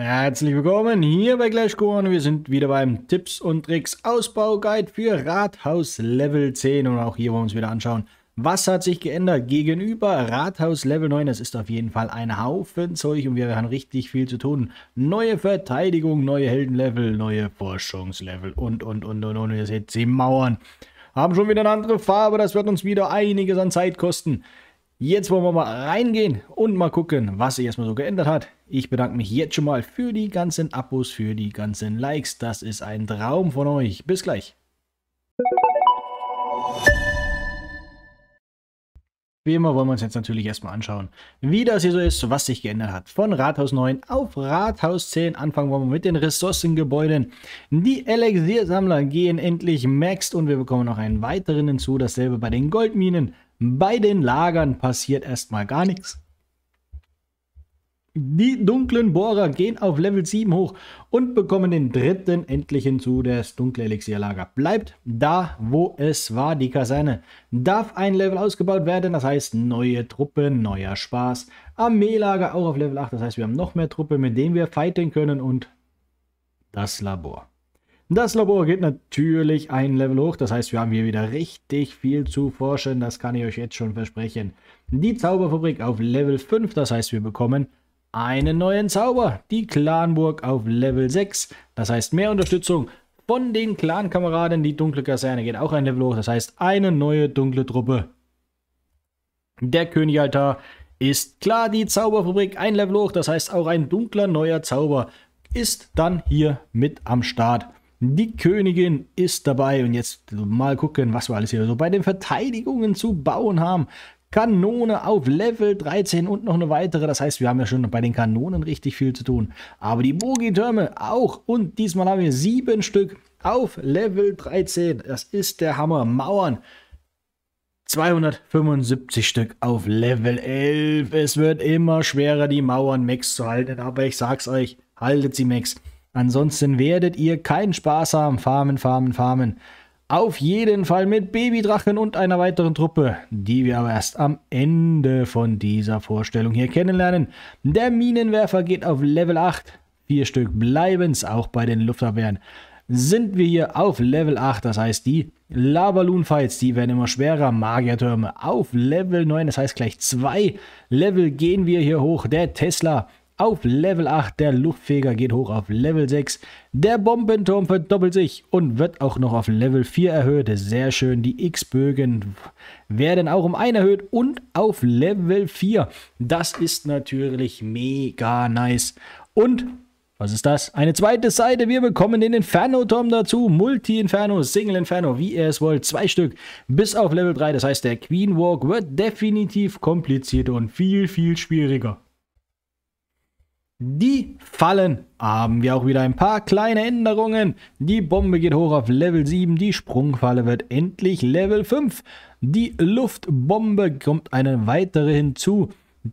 Herzlich willkommen hier bei Glashkorn. Wir sind wieder beim Tipps und Tricks Ausbauguide für Rathaus Level 10 und auch hier wollen wir uns wieder anschauen, was hat sich geändert gegenüber Rathaus Level 9. Das ist auf jeden Fall ein Haufen Zeug und wir haben richtig viel zu tun. Neue Verteidigung, neue Heldenlevel, neue Forschungslevel und und und und und. Ihr seht sie Mauern. Haben schon wieder eine andere Farbe, das wird uns wieder einiges an Zeit kosten. Jetzt wollen wir mal reingehen und mal gucken, was sich erstmal so geändert hat. Ich bedanke mich jetzt schon mal für die ganzen Abos, für die ganzen Likes. Das ist ein Traum von euch. Bis gleich. Wie immer wollen wir uns jetzt natürlich erstmal anschauen, wie das hier so ist, was sich geändert hat. Von Rathaus 9 auf Rathaus 10. Anfangen wollen wir mit den Ressourcengebäuden. Die Elixiersammler gehen endlich maxed und wir bekommen noch einen weiteren hinzu. Dasselbe bei den Goldminen. Bei den Lagern passiert erstmal gar nichts. Die dunklen Bohrer gehen auf Level 7 hoch und bekommen den dritten endlich hinzu. Das dunkle Elixierlager bleibt da, wo es war. Die Kaserne darf ein Level ausgebaut werden, das heißt neue Truppen, neuer Spaß. Armeelager auch auf Level 8, das heißt wir haben noch mehr Truppen, mit denen wir fighten können und das Labor. Das Labor geht natürlich ein Level hoch, das heißt wir haben hier wieder richtig viel zu forschen, das kann ich euch jetzt schon versprechen. Die Zauberfabrik auf Level 5, das heißt wir bekommen einen neuen Zauber, die Clanburg auf Level 6. Das heißt mehr Unterstützung von den Clankameraden. Die dunkle Kaserne geht auch ein Level hoch, das heißt eine neue dunkle Truppe. Der Königaltar ist klar, die Zauberfabrik ein Level hoch, das heißt auch ein dunkler neuer Zauber ist dann hier mit am Start. Die Königin ist dabei und jetzt mal gucken, was wir alles hier so bei den Verteidigungen zu bauen haben. Kanone auf Level 13 und noch eine weitere. Das heißt, wir haben ja schon bei den Kanonen richtig viel zu tun. Aber die Bogi-Türme auch. Und diesmal haben wir sieben Stück auf Level 13. Das ist der Hammer. Mauern. 275 Stück auf Level 11. Es wird immer schwerer, die Mauern Max zu halten. Aber ich sag's euch, haltet sie Max. Ansonsten werdet ihr keinen Spaß haben. Farmen, farmen, farmen. Auf jeden Fall mit Babydrachen und einer weiteren Truppe, die wir aber erst am Ende von dieser Vorstellung hier kennenlernen. Der Minenwerfer geht auf Level 8. Vier Stück bleiben es auch bei den Luftabwehren. Sind wir hier auf Level 8, das heißt die Lavaloon-Fights, die werden immer schwerer. Magiertürme auf Level 9, das heißt gleich zwei Level gehen wir hier hoch. Der Tesla auf Level 8, der Luftfeger geht hoch auf Level 6, der Bombenturm verdoppelt sich und wird auch noch auf Level 4 erhöht. Sehr schön, die X-Bögen werden auch um 1 erhöht und auf Level 4. Das ist natürlich mega nice. Und was ist das? Eine zweite Seite. Wir bekommen den Inferno-Turm dazu. Multi-Inferno, Single-Inferno, wie ihr es wollt. Zwei Stück bis auf Level 3. Das heißt, der Queen Walk wird definitiv komplizierter und viel, viel schwieriger die Fallen haben wir auch wieder ein paar kleine Änderungen. Die Bombe geht hoch auf Level 7, die Sprungfalle wird endlich Level 5. Die Luftbombe kommt eine weitere hinzu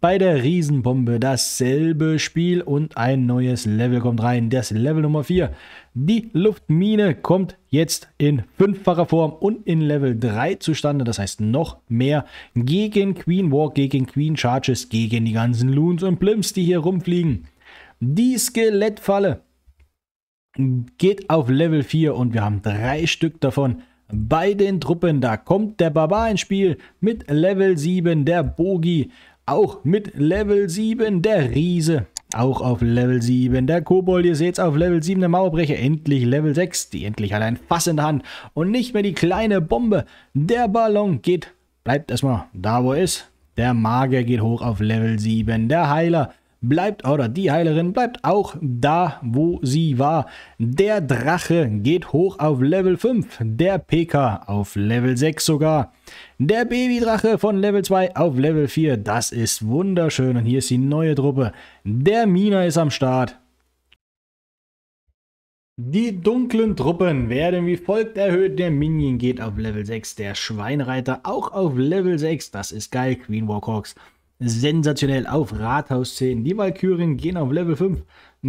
bei der Riesenbombe dasselbe Spiel und ein neues Level kommt rein. Das Level Nummer 4. Die Luftmine kommt jetzt in fünffacher Form und in Level 3 zustande. Das heißt noch mehr gegen Queen Walk, gegen Queen Charges, gegen die ganzen Loons und Plimps, die hier rumfliegen. Die Skelettfalle geht auf Level 4 und wir haben drei Stück davon bei den Truppen. Da kommt der Barbar ins Spiel mit Level 7, der Bogi auch mit Level 7 der Riese. Auch auf Level 7 der Kobold, ihr seht's auf Level 7 der Mauerbrecher, endlich Level 6, die endlich hat ein Fass in der Hand und nicht mehr die kleine Bombe. Der Ballon geht, bleibt erstmal da wo er ist. Der Magier geht hoch auf Level 7, der Heiler bleibt oder die Heilerin bleibt auch da, wo sie war. Der Drache geht hoch auf Level 5, der PK auf Level 6 sogar. Der Babydrache von Level 2 auf Level 4, das ist wunderschön und hier ist die neue Truppe. Der Mina ist am Start. Die dunklen Truppen werden wie folgt erhöht. Der Minion geht auf Level 6, der Schweinreiter auch auf Level 6. Das ist geil, Queen Warcox sensationell auf Rathaus 10. Die Walkürien gehen auf Level 5.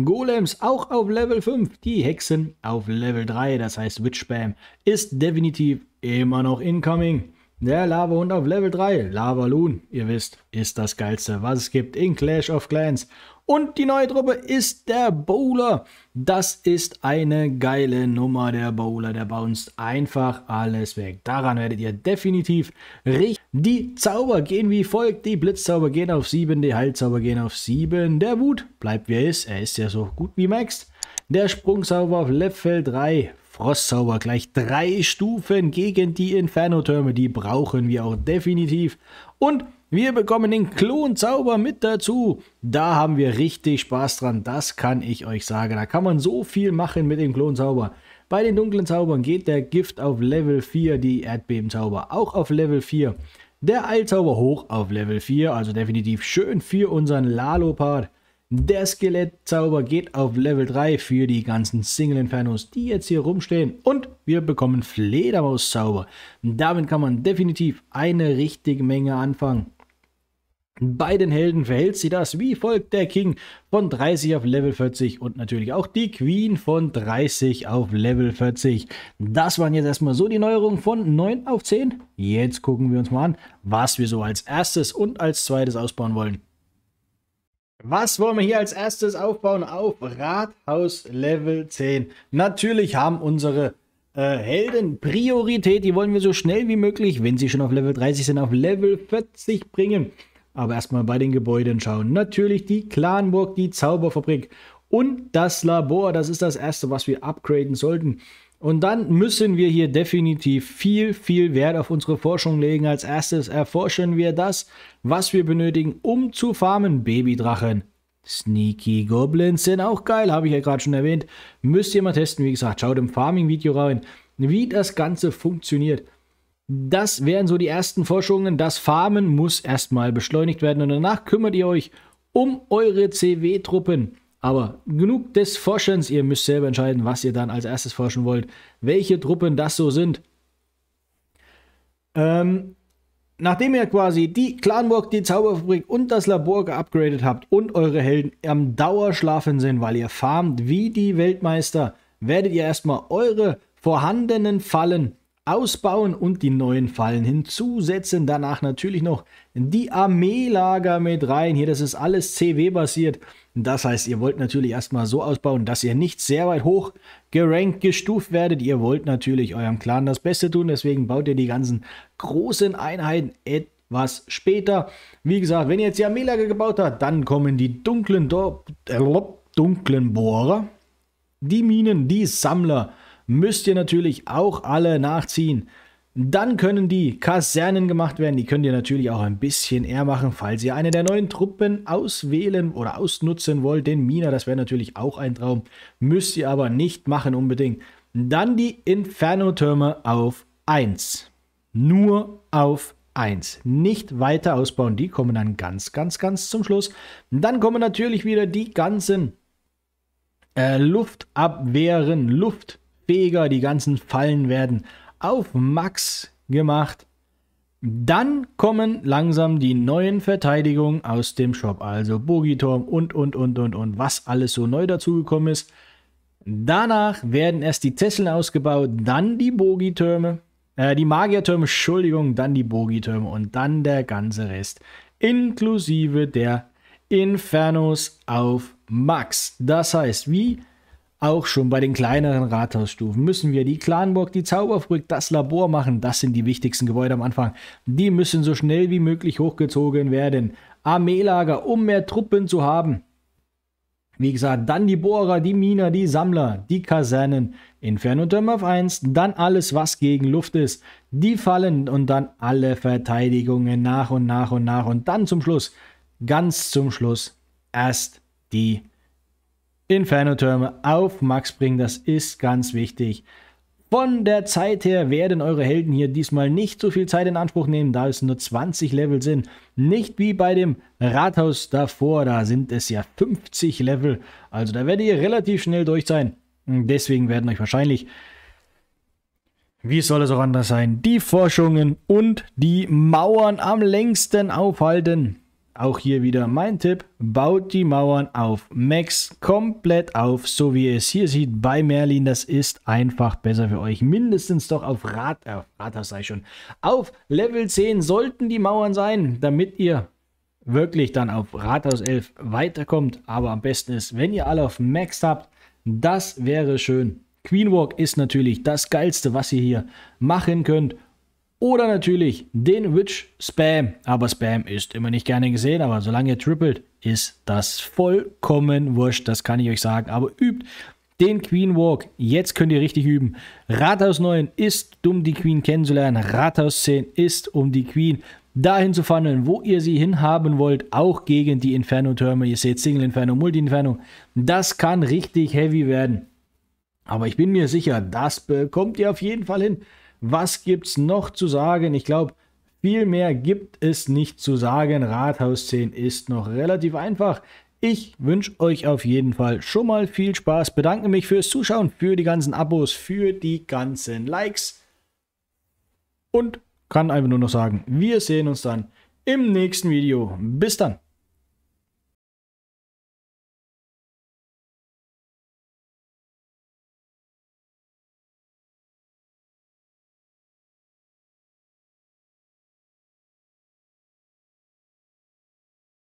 Golems auch auf Level 5. Die Hexen auf Level 3. Das heißt, Witch Spam ist definitiv immer noch incoming. Der Lava-Hund auf Level 3, Lava-Loon, ihr wisst, ist das geilste, was es gibt in Clash of Clans. Und die neue Truppe ist der Bowler. Das ist eine geile Nummer, der Bowler. Der bounced einfach alles weg. Daran werdet ihr definitiv richtig. Die Zauber gehen wie folgt. Die Blitzzauber gehen auf 7, die Heilzauber gehen auf 7. Der Wut bleibt wie er ist. Er ist ja so gut wie maxed. Der Sprungzauber auf Level 3. Frostzauber gleich drei Stufen gegen die Inferno-Türme. Die brauchen wir auch definitiv. Und wir bekommen den Klonzauber mit dazu. Da haben wir richtig Spaß dran. Das kann ich euch sagen. Da kann man so viel machen mit dem Klonzauber. Bei den dunklen Zaubern geht der Gift auf Level 4, die Erdbebenzauber auch auf Level 4. Der Eilzauber hoch auf Level 4, also definitiv schön für unseren Lalopart. Der Skelettzauber geht auf Level 3 für die ganzen Single Infernos, die jetzt hier rumstehen. Und wir bekommen Fledermauszauber. Damit kann man definitiv eine richtige Menge anfangen. Bei den Helden verhält sich das wie folgt der King von 30 auf Level 40 und natürlich auch die Queen von 30 auf Level 40. Das waren jetzt erstmal so die Neuerungen von 9 auf 10. Jetzt gucken wir uns mal an, was wir so als erstes und als zweites ausbauen wollen. Was wollen wir hier als erstes aufbauen? Auf Rathaus Level 10. Natürlich haben unsere äh, Helden Priorität. Die wollen wir so schnell wie möglich, wenn sie schon auf Level 30 sind, auf Level 40 bringen. Aber erstmal bei den Gebäuden schauen. Natürlich die Clanburg, die Zauberfabrik und das Labor. Das ist das erste, was wir upgraden sollten. Und dann müssen wir hier definitiv viel, viel Wert auf unsere Forschung legen. Als erstes erforschen wir das, was wir benötigen, um zu farmen Babydrachen. Sneaky Goblins sind auch geil, habe ich ja gerade schon erwähnt. Müsst ihr mal testen, wie gesagt, schaut im Farming-Video rein, wie das Ganze funktioniert. Das wären so die ersten Forschungen. Das Farmen muss erstmal beschleunigt werden und danach kümmert ihr euch um eure CW-Truppen. Aber genug des Forschens, ihr müsst selber entscheiden, was ihr dann als erstes forschen wollt, welche Truppen das so sind. Ähm, nachdem ihr quasi die Clanwalk, die Zauberfabrik und das Labor geupgradet habt und eure Helden am Dauerschlafen sind, weil ihr farmt wie die Weltmeister, werdet ihr erstmal eure vorhandenen Fallen ausbauen und die neuen Fallen hinzusetzen. Danach natürlich noch die Armeelager mit rein. Hier, das ist alles CW-basiert. Das heißt, ihr wollt natürlich erstmal so ausbauen, dass ihr nicht sehr weit hoch gerankt, gestuft werdet. Ihr wollt natürlich eurem Clan das Beste tun. Deswegen baut ihr die ganzen großen Einheiten etwas später. Wie gesagt, wenn ihr jetzt die Armeelager gebaut habt, dann kommen die dunklen, Do äh, dunklen Bohrer, die Minen, die Sammler, müsst ihr natürlich auch alle nachziehen. Dann können die Kasernen gemacht werden. Die könnt ihr natürlich auch ein bisschen eher machen, falls ihr eine der neuen Truppen auswählen oder ausnutzen wollt. Den Mina, das wäre natürlich auch ein Traum. Müsst ihr aber nicht machen unbedingt. Dann die Inferno-Türme auf 1. Nur auf 1. Nicht weiter ausbauen. Die kommen dann ganz, ganz, ganz zum Schluss. Dann kommen natürlich wieder die ganzen äh, Luftabwehren, Luft. Feger, die ganzen Fallen werden auf Max gemacht. Dann kommen langsam die neuen Verteidigungen aus dem Shop, also Bogiturm und, und, und, und, und, was alles so neu dazugekommen ist. Danach werden erst die Zesseln ausgebaut, dann die Bogitürme, äh, die Magiertürme, Entschuldigung, dann die Bogitürme und dann der ganze Rest, inklusive der Infernos auf Max. Das heißt, wie auch schon bei den kleineren Rathausstufen müssen wir die Clanburg, die Zauberbrück, das Labor machen. Das sind die wichtigsten Gebäude am Anfang. Die müssen so schnell wie möglich hochgezogen werden. Armeelager, um mehr Truppen zu haben. Wie gesagt, dann die Bohrer, die Miner, die Sammler, die Kasernen, Inferno Turm auf 1, dann alles, was gegen Luft ist, die Fallen und dann alle Verteidigungen nach und nach und nach und dann zum Schluss, ganz zum Schluss, erst die Inferno-Türme auf Max bringen. Das ist ganz wichtig. Von der Zeit her werden eure Helden hier diesmal nicht so viel Zeit in Anspruch nehmen, da es nur 20 Level sind. Nicht wie bei dem Rathaus davor, da sind es ja 50 Level. Also da werdet ihr relativ schnell durch sein. Deswegen werden euch wahrscheinlich, wie soll es auch anders sein, die Forschungen und die Mauern am längsten aufhalten. Auch hier wieder mein Tipp, baut die Mauern auf Max komplett auf, so wie ihr es hier sieht bei Merlin. Das ist einfach besser für euch. Mindestens doch auf Rat, äh, Rathaus sei schon, auf Level 10 sollten die Mauern sein, damit ihr wirklich dann auf Rathaus 11 weiterkommt. Aber am besten ist, wenn ihr alle auf Max habt, das wäre schön. Queen Walk ist natürlich das Geilste, was ihr hier machen könnt. Oder natürlich den Witch Spam. Aber Spam ist immer nicht gerne gesehen, aber solange ihr trippelt, ist das vollkommen wurscht. Das kann ich euch sagen. Aber übt den Queen Walk. Jetzt könnt ihr richtig üben. Rathaus 9 ist, um die Queen kennenzulernen. Rathaus 10 ist, um die Queen dahin zu funneln, wo ihr sie hinhaben wollt, auch gegen die Inferno-Türme. Ihr seht Single Inferno, Multi Inferno. Das kann richtig heavy werden. Aber ich bin mir sicher, das bekommt ihr auf jeden Fall hin. Was gibt es noch zu sagen? Ich glaube, viel mehr gibt es nicht zu sagen. Rathaus 10 ist noch relativ einfach. Ich wünsche euch auf jeden Fall schon mal viel Spaß. Bedanke mich fürs Zuschauen, für die ganzen Abos, für die ganzen Likes. Und kann einfach nur noch sagen, wir sehen uns dann im nächsten Video. Bis dann.